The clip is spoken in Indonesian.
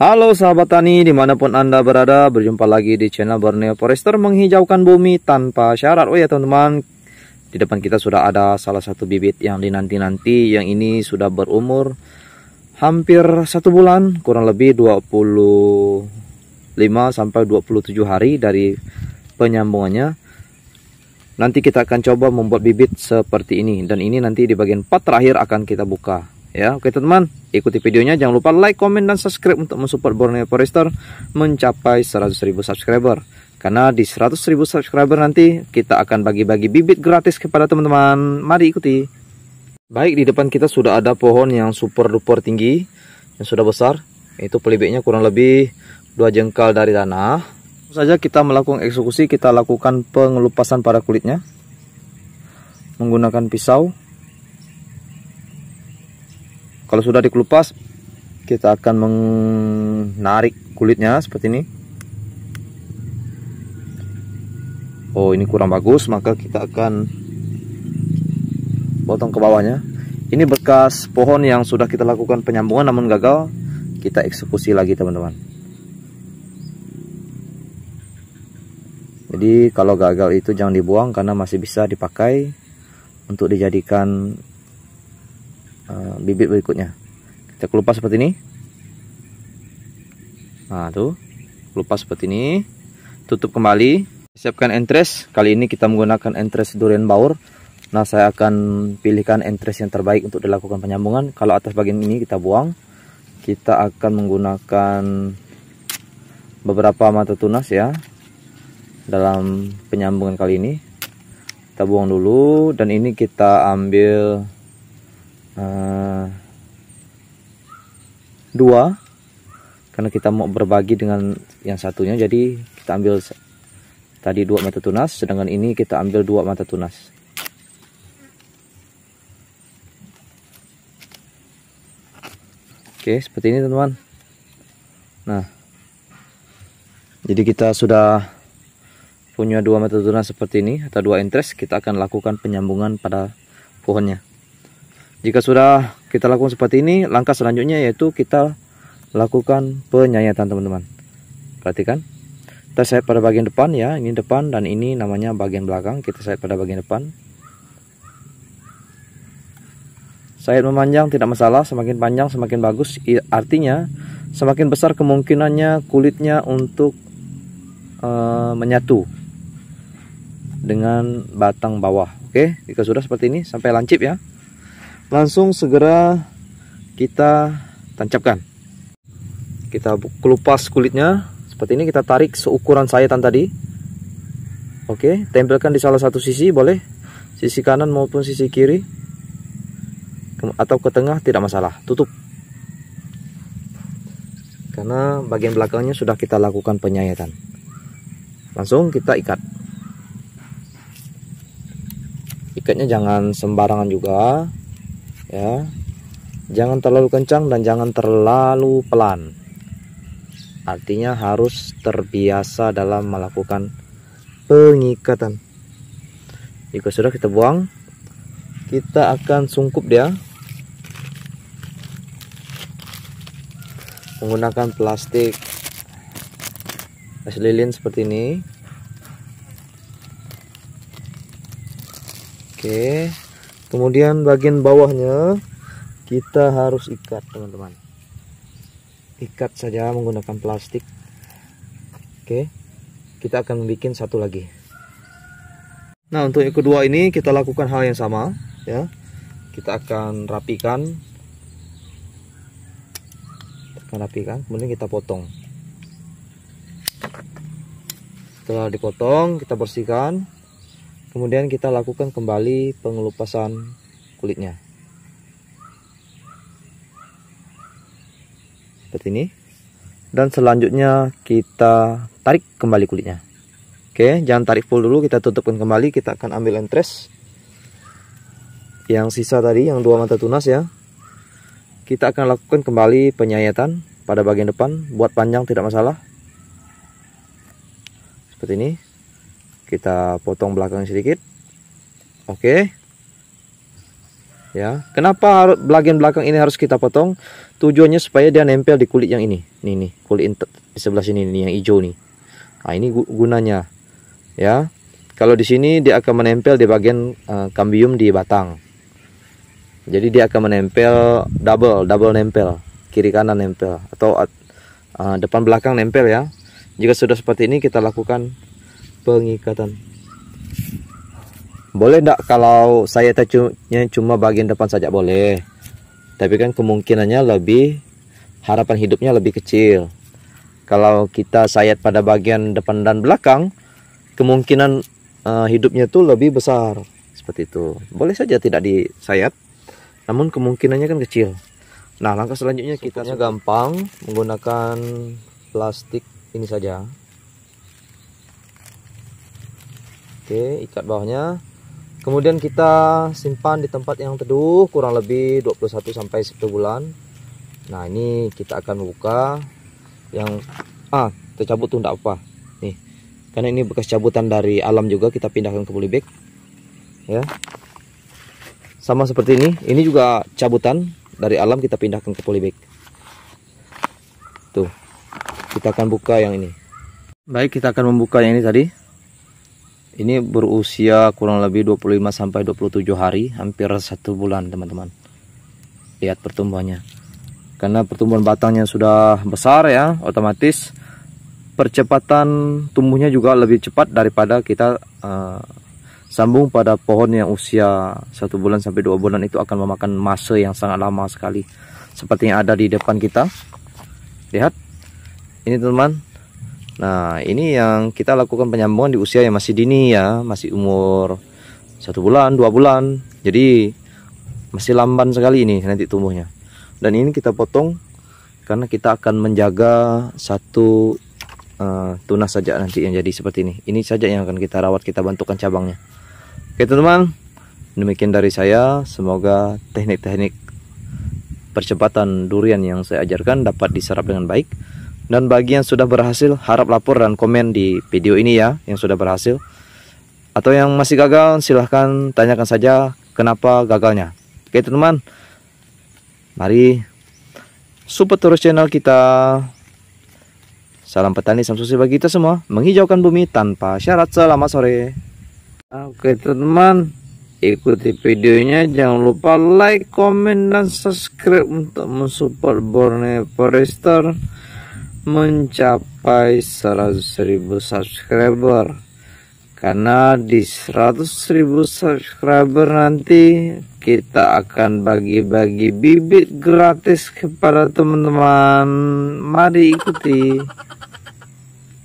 Halo sahabat tani dimanapun anda berada berjumpa lagi di channel Borneo Forester menghijaukan bumi tanpa syarat Oh ya teman-teman di depan kita sudah ada salah satu bibit yang dinanti-nanti yang ini sudah berumur hampir satu bulan kurang lebih 25 sampai 27 hari dari penyambungannya nanti kita akan coba membuat bibit seperti ini dan ini nanti di bagian part terakhir akan kita buka Ya, oke teman-teman, ikuti videonya. Jangan lupa like, komen, dan subscribe untuk mensupport Borneo Forester mencapai 100.000 subscriber. Karena di 100.000 subscriber nanti kita akan bagi-bagi bibit gratis kepada teman-teman. Mari ikuti. Baik, di depan kita sudah ada pohon yang super duper tinggi, yang sudah besar. Itu pelibiknya kurang lebih dua jengkal dari tanah. Saja kita melakukan eksekusi, kita lakukan pengelupasan pada kulitnya menggunakan pisau kalau sudah dikelupas kita akan menarik kulitnya seperti ini oh ini kurang bagus maka kita akan potong ke bawahnya ini bekas pohon yang sudah kita lakukan penyambungan namun gagal kita eksekusi lagi teman-teman jadi kalau gagal itu jangan dibuang karena masih bisa dipakai untuk dijadikan Eh, bibit berikutnya kita kelupas seperti ini nah tuh kelupas seperti ini tutup kembali siapkan entres kali ini kita menggunakan entres durian baur nah saya akan pilihkan entres yang terbaik untuk dilakukan penyambungan kalau atas bagian ini kita buang kita akan menggunakan beberapa mata tunas ya dalam penyambungan kali ini kita buang dulu dan ini kita ambil Eh, dua karena kita mau berbagi dengan yang satunya jadi kita ambil tadi dua mata tunas sedangkan ini kita ambil dua mata tunas Oke, seperti ini teman-teman. Nah, jadi kita sudah punya dua mata tunas seperti ini atau dua interest, kita akan lakukan penyambungan pada pohonnya. Jika sudah kita lakukan seperti ini, langkah selanjutnya yaitu kita lakukan penyayatan teman-teman. Perhatikan. Kita sayat pada bagian depan ya, ini depan dan ini namanya bagian belakang. Kita sayat pada bagian depan. Sayat memanjang tidak masalah, semakin panjang semakin bagus. Artinya, semakin besar kemungkinannya kulitnya untuk e, menyatu dengan batang bawah. Oke, jika sudah seperti ini sampai lancip ya langsung segera kita tancapkan kita kelupas kulitnya seperti ini kita tarik seukuran sayatan tadi oke tempelkan di salah satu sisi boleh sisi kanan maupun sisi kiri atau ke tengah tidak masalah tutup karena bagian belakangnya sudah kita lakukan penyayatan langsung kita ikat ikatnya jangan sembarangan juga ya jangan terlalu kencang dan jangan terlalu pelan artinya harus terbiasa dalam melakukan pengikatan jika sudah kita buang kita akan sungkup dia menggunakan plastik es lilin seperti ini oke kemudian bagian bawahnya kita harus ikat teman-teman ikat saja menggunakan plastik oke kita akan bikin satu lagi nah untuk yang kedua ini kita lakukan hal yang sama ya kita akan rapikan kita akan rapikan kemudian kita potong setelah dipotong kita bersihkan Kemudian kita lakukan kembali pengelupasan kulitnya. Seperti ini. Dan selanjutnya kita tarik kembali kulitnya. Oke, jangan tarik full dulu, kita tutupkan kembali, kita akan ambil entres. Yang sisa tadi yang dua mata tunas ya. Kita akan lakukan kembali penyayatan pada bagian depan, buat panjang tidak masalah. Seperti ini kita potong belakang sedikit oke ya kenapa harus bagian belakang ini harus kita potong tujuannya supaya dia nempel di kulit yang ini ini, nih kulit di sebelah sini nih yang hijau nih nah ini gunanya ya kalau di sini dia akan menempel di bagian uh, kambium di batang jadi dia akan menempel double double nempel kiri kanan nempel atau uh, depan belakang nempel ya jika sudah seperti ini kita lakukan pengikatan. Boleh tak kalau saya tajunya cuma bagian depan saja boleh. Tapi kan kemungkinannya lebih harapan hidupnya lebih kecil. Kalau kita sayat pada bagian depan dan belakang, kemungkinan uh, hidupnya itu lebih besar. Seperti itu. Boleh saja tidak disayat, namun kemungkinannya kan kecil. Nah, langkah selanjutnya kita gampang menggunakan plastik ini saja. Oke, ikat bawahnya. Kemudian kita simpan di tempat yang teduh kurang lebih 21 sampai 1 bulan. Nah, ini kita akan buka yang ah, tercabut tuh enggak apa. Nih. Karena ini bekas cabutan dari alam juga kita pindahkan ke polybag. Ya. Sama seperti ini, ini juga cabutan dari alam kita pindahkan ke polybag. Tuh. Kita akan buka yang ini. Baik, kita akan membuka yang ini tadi ini berusia kurang lebih 25 sampai 27 hari hampir satu bulan teman-teman lihat pertumbuhannya karena pertumbuhan batangnya sudah besar ya otomatis percepatan tumbuhnya juga lebih cepat daripada kita uh, sambung pada pohon yang usia satu bulan sampai dua bulan itu akan memakan masa yang sangat lama sekali seperti yang ada di depan kita lihat ini teman Nah ini yang kita lakukan penyambungan di usia yang masih dini ya Masih umur satu bulan, dua bulan Jadi masih lamban sekali ini nanti tumbuhnya Dan ini kita potong karena kita akan menjaga satu uh, eh, tunas saja nanti yang jadi seperti ini Ini saja yang akan kita rawat, kita bantukan cabangnya Oke teman-teman Demikian dari saya, semoga teknik-teknik percepatan durian yang saya ajarkan dapat diserap dengan baik dan bagi yang sudah berhasil, harap lapor dan komen di video ini ya, yang sudah berhasil. Atau yang masih gagal, silahkan tanyakan saja kenapa gagalnya. Oke teman-teman, mari support terus channel kita. Salam petani, salam susi bagi kita semua. Menghijaukan bumi tanpa syarat. Selamat sore. Oke teman-teman, ikuti videonya. Jangan lupa like, komen, dan subscribe untuk mensupport Borneo Forester mencapai 100.000 subscriber karena di 100.000 subscriber nanti kita akan bagi-bagi bibit gratis kepada teman-teman mari ikuti